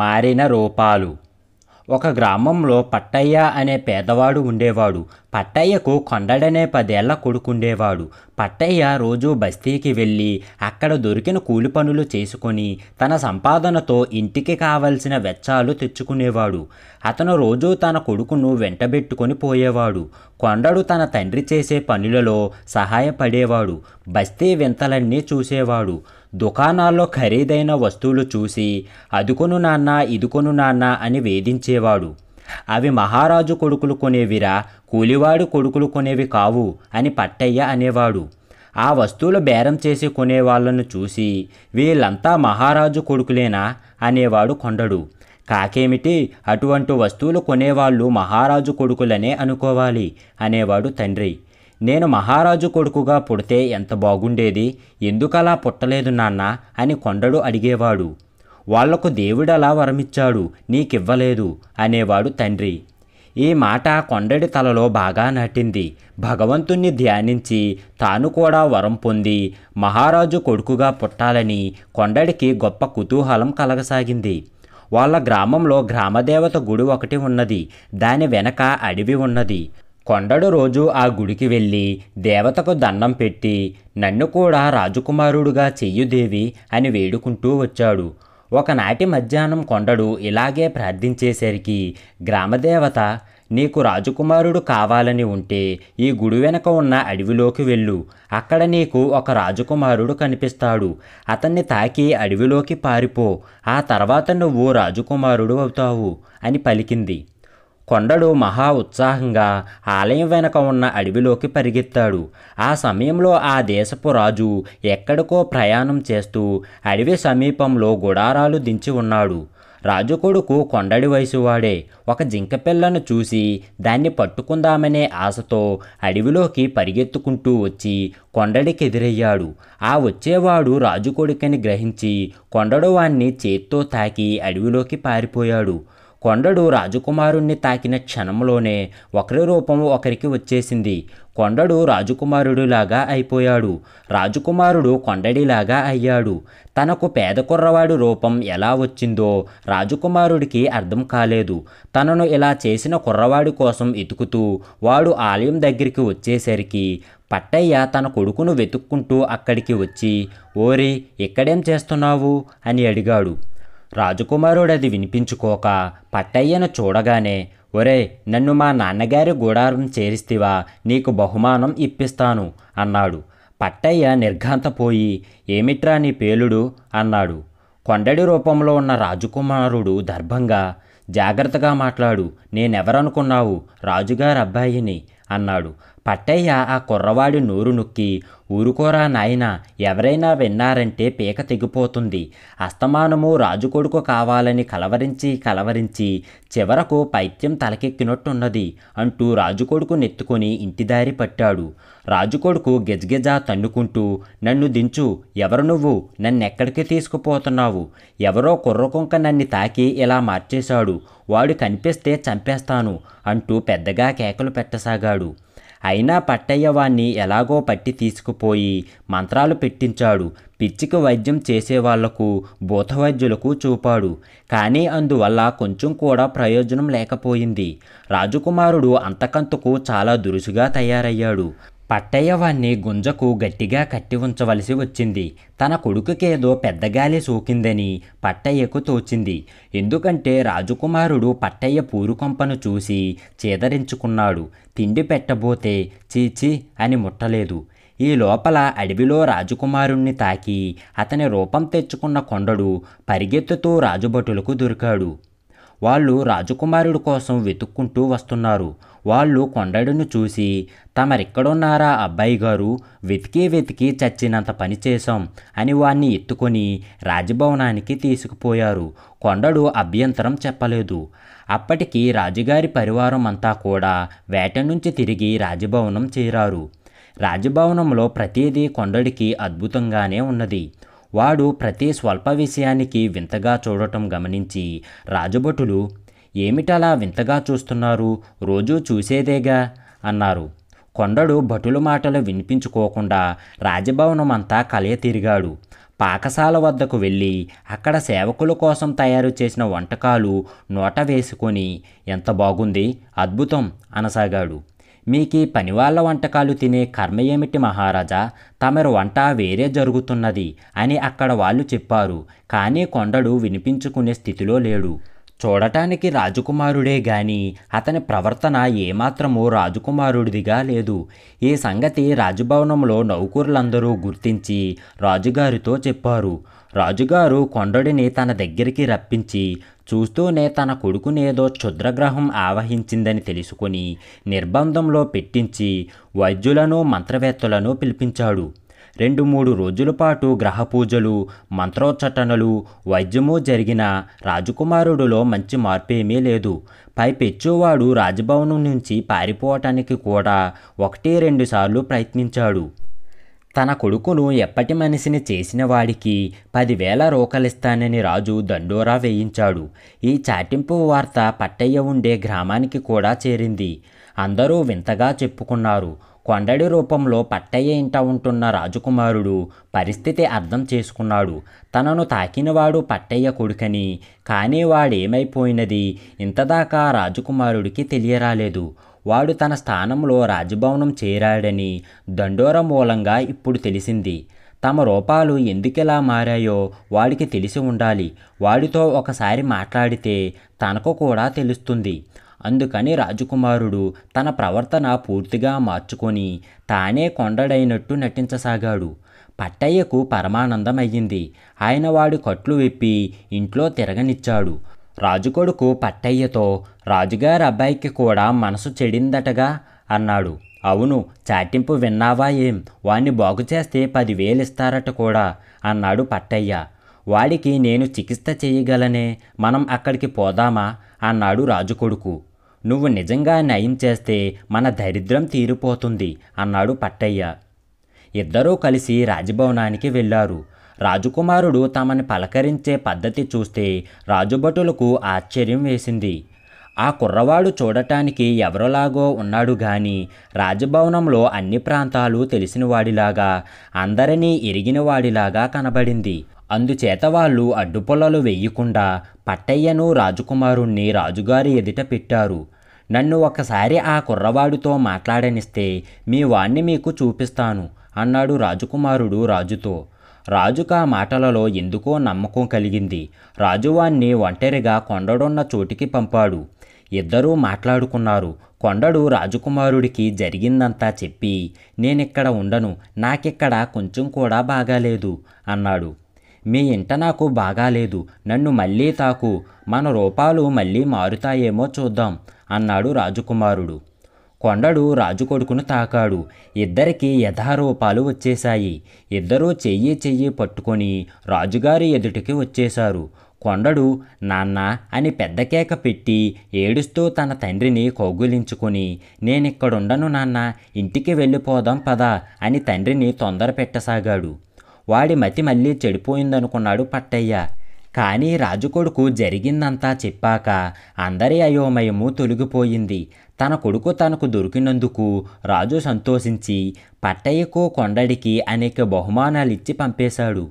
మారిన రూపాలు ఒక గ్రామంలో పట్టయ్య అనే పేదవాడు ఉండేవాడు పట్టయ్యకు కొండడనే పదేళ్ల కొడుకుండేవాడు పట్టయ్య రోజూ బస్తీకి వెళ్ళి అక్కడ దొరికిన కూలి పనులు చేసుకొని తన సంపాదనతో ఇంటికి కావలసిన వెచ్చాలు తెచ్చుకునేవాడు అతను రోజూ తన కొడుకును వెంటబెట్టుకొని పోయేవాడు కొండడు తన తండ్రి చేసే పనులలో సహాయపడేవాడు బస్తీ వింతలన్నీ చూసేవాడు దుకాణాల్లో ఖరీదైన వస్తువులు చూసి అదుకొను నాన్న ఇదుకొను నాన్న అని వేధించేవాడు అవి మహారాజు కొడుకులు కొనేవిరా కూలివాడు కొడుకులు కొనేవి కావు అని పట్టయ్య అనేవాడు ఆ వస్తువులు బేరం చేసి కొనేవాళ్లను చూసి వీళ్ళంతా మహారాజు కొడుకులేనా అనేవాడు కొండడు కాకేమిటి అటువంటి వస్తువులు కొనేవాళ్ళు మహారాజు కొడుకులనే అనుకోవాలి అనేవాడు తండ్రి నేను మహారాజు కొడుకుగా పుడితే ఎంత బాగుండేది ఎందుకలా పుట్టలేదు నాన్న అని కొండడు అడిగేవాడు వాళ్లకు దేవుడలా వరమిచ్చాడు నీకివ్వలేదు అనేవాడు తండ్రి ఈ మాట కొండడి తలలో బాగా నాటింది భగవంతుణ్ణి ధ్యానించి తాను కూడా వరం పొంది మహారాజు కొడుకుగా పుట్టాలని కొండడికి గొప్ప కుతూహలం కలగసాగింది వాళ్ళ గ్రామంలో గ్రామదేవత గుడి ఒకటి ఉన్నది దాని వెనక అడవి ఉన్నది కొండడు రోజు ఆ గుడికి వెళ్ళి దేవతకు దండం పెట్టి నన్ను కూడా రాజకుమారుడుగా చెయ్యుదేవి అని వేడుకుంటూ వచ్చాడు ఒకనాటి మధ్యాహ్నం కొండడు ఇలాగే ప్రార్థించేసరికి గ్రామదేవత నీకు రాజకుమారుడు కావాలని ఉంటే ఈ గుడి వెనక ఉన్న అడవిలోకి వెళ్ళు అక్కడ నీకు ఒక రాజకుమారుడు కనిపిస్తాడు అతన్ని తాకి అడవిలోకి పారిపో ఆ తర్వాత నువ్వు రాజకుమారుడు అవుతావు అని పలికింది కొండడు మహా ఉత్సాహంగా ఆలయం వెనక ఉన్న అడవిలోకి పరిగెత్తాడు ఆ సమయంలో ఆ దేశపు రాజు ఎక్కడికో ప్రయాణం చేస్తూ అడవి సమీపంలో గుడారాలు దించి ఉన్నాడు రాజు కొడుకు కొండడి వయసువాడే ఒక జింకపిల్లను చూసి దాన్ని పట్టుకుందామనే ఆశతో అడవిలోకి పరిగెత్తుకుంటూ వచ్చి కొండడికి ఎదురయ్యాడు ఆ వచ్చేవాడు రాజు కొడుకని గ్రహించి కొండడు వాణ్ణి చేత్తో తాకి అడవిలోకి పారిపోయాడు కొండడు రాజకుమారుణ్ణి తాకిన క్షణంలోనే ఒకరి రూపం ఒకరికి వచ్చేసింది కొండడు రాజకుమారుడిలాగా అయిపోయాడు రాజకుమారుడు కొండడిలాగా అయ్యాడు తనకు పేద కుర్రవాడు రూపం ఎలా వచ్చిందో రాజకుమారుడికి అర్థం కాలేదు తనను ఇలా చేసిన కుర్రవాడి కోసం ఎతుకుతూ వాడు ఆలయం దగ్గరికి వచ్చేసరికి పట్టయ్య తన కొడుకును వెతుక్కుంటూ అక్కడికి వచ్చి ఓరి ఇక్కడేం చేస్తున్నావు అని అడిగాడు రాజకుమారుడది వినిపించుకోక పట్టయ్యను చూడగానే ఒరే నన్ను మా నాన్నగారి గూడారం చేరిస్తివా నీకు బహుమానం ఇప్పిస్తాను అన్నాడు పట్టయ్య నిర్ఘాంతపోయి ఏమిట్రా నీ పేలుడు అన్నాడు కొండడి రూపంలో ఉన్న రాజకుమారుడు దర్భంగా జాగ్రత్తగా మాట్లాడు నేనెవరనుకున్నావు రాజుగారు అబ్బాయిని అన్నాడు పట్టయ్య ఆ కుర్రవాడి నోరు నొక్కి ఊరుకోరా నాయనా ఎవరైనా విన్నారంటే పీక తెగిపోతుంది అస్తమానము రాజుకొడుకు కావాలని కలవరించి కలవరించి చివరకు పైత్యం తలకెక్కినట్టున్నది అంటూ రాజుకొడుకు నెత్తుకొని ఇంటిదారి పట్టాడు రాజుకొడుకు గెజగెజా తన్నుకుంటూ నన్ను దించు ఎవరు నువ్వు నన్నెక్కడికి తీసుకుపోతున్నావు ఎవరో కుర్రకుంక నన్ను తాకి ఇలా మార్చేశాడు వాడు కనిపిస్తే చంపేస్తాను అంటూ పెద్దగా కేకలు పెట్టసాగాడు అయినా పట్టయ్య వాణ్ణి ఎలాగో పట్టి తీసుకుపోయి మంత్రాలు పెట్టించాడు పిచ్చికి వైద్యం చేసేవాళ్లకు భూతవైద్యులకు చూపాడు కానీ అందువల్ల కొంచెం కూడా ప్రయోజనం లేకపోయింది రాజకుమారుడు అంతకంతకు చాలా దురుసుగా తయారయ్యాడు పట్టయ్యవాణ్ణి గుంజకు గట్టిగా కట్టి ఉంచవలసి వచ్చింది తన కొడుకుకేదో పెద్దగాలి సోకిందని పట్టయ్యకు తోచింది ఎందుకంటే రాజకుమారుడు పట్టయ్య పూరుకొంపను చూసి చేదరించుకున్నాడు తిండి పెట్టబోతే చీచి అని ముట్టలేదు ఈ లోపల అడవిలో రాజకుమారుణ్ణి తాకి అతని రూపం తెచ్చుకున్న కొండడు పరిగెత్తుతూ రాజుభటులకు దొరికాడు వాళ్ళు రాజకుమారుడు కోసం వెతుక్కుంటూ వస్తున్నారు వాళ్ళు కొండడును చూసి తమరిక్కడున్నారా అబ్బాయి గారు వెతికి వెతికి చచ్చినంత పని చేశాం అని వాణ్ణి ఎత్తుకొని రాజభవనానికి తీసుకుపోయారు కొండడు అభ్యంతరం చెప్పలేదు అప్పటికి రాజుగారి పరివారం అంతా కూడా వేట నుంచి తిరిగి రాజభవనం చేరారు రాజభవనంలో ప్రతిదీ కొండడికి అద్భుతంగానే ఉన్నది వాడు ప్రతి స్వల్ప విషయానికి వింతగా చూడటం గమనించి రాజభటులు ఏమిటలా వింతగా చూస్తున్నారు రోజూ చూసేదేగా అన్నారు కొండడు భటుల మాటలు వినిపించుకోకుండా రాజభవనమంతా కలయ తిరిగాడు పాకశాల వద్దకు వెళ్ళి అక్కడ సేవకుల కోసం తయారు చేసిన వంటకాలు నోట వేసుకొని ఎంత బాగుంది అద్భుతం అనసాగాడు మీకు పనివాళ్ల వంటకాలు తినే కర్మ ఏమిటి మహారాజా తమరు వంట వేరే జరుగుతున్నది అని అక్కడ వాళ్ళు చెప్పారు కానీ కొండడు వినిపించుకునే స్థితిలో లేడు చూడటానికి రాజకుమారుడే గాని అతని ప్రవర్తన ఏమాత్రమూ రాజకుమారుడిదిగా లేదు ఈ సంగతి రాజభవనంలో నౌకరులందరూ గుర్తించి రాజుగారితో చెప్పారు రాజుగారు కొండడిని తన దగ్గరికి రప్పించి చూస్తూనే తన కొడుకునేదో క్షుద్రగ్రహం ఆవహించిందని తెలుసుకుని నిర్బంధంలో పెట్టించి వైద్యులను మంత్రవేత్తలను పిలిపించాడు రెండు మూడు రోజుల పాటు గ్రహ పూజలు మంత్రోచ్చటనలు వైద్యము జరిగిన రాజకుమారుడిలో మంచి మార్పేమీ లేదు పై పెచ్చువాడు రాజభవనం నుంచి పారిపోవటానికి కూడా ఒకటి రెండుసార్లు ప్రయత్నించాడు తన కొడుకును ఎప్పటి మనిషిని చేసిన వాడికి పదివేల రోకలిస్తానని రాజు దండోరా వేయించాడు ఈ చాటింపు వార్త పట్టయ్య ఉండే గ్రామానికి కూడా చేరింది అందరూ వింతగా చెప్పుకున్నారు కొండడి రూపంలో పట్టయ్య ఇంట ఉంటున్న రాజకుమారుడు పరిస్థితి అర్థం చేసుకున్నాడు తనను తాకినవాడు పట్టయ్య కొడుకని కానీ వాడేమైపోయినది ఇంతదాకా రాజకుమారుడికి తెలియరాలేదు వాడు తన స్థానంలో రాజభవనం చేరాడని దండోర మూలంగా ఇప్పుడు తెలిసింది తమ రూపాలు ఎందుకెలా మారాయో వాడికి తెలిసి ఉండాలి వాడితో ఒకసారి మాట్లాడితే తనకు కూడా తెలుస్తుంది అందుకని రాజకుమారుడు తన ప్రవర్తన పూర్తిగా మార్చుకొని తానే కొండడైనట్టు నటించసాగాడు పట్టయ్యకు పరమానందం ఆయన వాడి కట్లు విప్పి ఇంట్లో తిరగనిచ్చాడు రాజుకొడుకు పట్టయ్యతో రాజుగారి అబ్బాయికి కూడా మనసు చెడిందటగా అన్నాడు అవును చాటింపు విన్నావా ఏం వాణ్ణి బాగు చేస్తే పదివేలు ఇస్తారట కూడా అన్నాడు పట్టయ్య వాడికి నేను చికిత్స చేయగలనే మనం అక్కడికి పోదామా అన్నాడు రాజుకొడుకు నువ్వు నిజంగా నయం చేస్తే మన దరిద్రం తీరిపోతుంది అన్నాడు పట్టయ్య ఇద్దరూ కలిసి రాజభవనానికి వెళ్ళారు రాజకుమారుడు తమని పలకరించే పద్ధతి చూస్తే రాజుభటులకు ఆశ్చర్యం వేసింది ఆ కుర్రవాడు చూడటానికి ఎవరోలాగో ఉన్నాడు గాని రాజభవనంలో అన్ని ప్రాంతాలు తెలిసినవాడిలాగా అందరినీ ఎరిగినవాడిలాగా కనబడింది అందుచేత వాళ్ళు అడ్డుపొలలు వేయకుండా పట్టయ్యను రాజకుమారుణ్ణి రాజుగారి ఎదుట పెట్టారు నన్ను ఒకసారి ఆ కుర్రవాడితో మాట్లాడనిస్తే మీ వాణ్ణి మీకు చూపిస్తాను అన్నాడు రాజకుమారుడు రాజుతో రాజుకు ఆ మాటలలో ఎందుకో నమ్మకం కలిగింది రాజువాణ్ణి ఒంటరిగా కొండడున్న చోటికి పంపాడు ఇద్దరూ మాట్లాడుకున్నారు కొండడు రాజకుమారుడికి జరిగిందంతా చెప్పి నేనిక్కడ ఉండను నాకిక్కడ కొంచెం కూడా బాగాలేదు అన్నాడు మీ ఇంట నాకు బాగాలేదు నన్ను మళ్ళీ తాకు మన రూపాలు మళ్ళీ మారుతాయేమో చూద్దాం అన్నాడు రాజకుమారుడు కొండడు రాజు కొడుకును తాకాడు ఇద్దరికి యథారూపాలు వచ్చేశాయి ఇద్దరూ చెయ్యి చెయ్యి పట్టుకొని రాజుగారి ఎదుటికి వచ్చేశారు కొండడు నాన్న అని పెద్ద కేక పెట్టి ఏడుస్తూ తన తండ్రిని కౌగులించుకుని నేనిక్కడుండను నాన్న ఇంటికి వెళ్ళిపోదాం పదా అని తండ్రిని తొందర పెట్టసాగాడు వాడి మతి మళ్ళీ చెడిపోయిందనుకున్నాడు పట్టయ్య కానీ రాజుకొడుకు జరిగిందంతా చెప్పాక అందరి అయోమయము తొలగిపోయింది తన కొడుకు తనకు దొరికినందుకు రాజు సంతోషించి పట్టయ్యకు కొండడికి అనేక బహుమానాలిచ్చి పంపేశాడు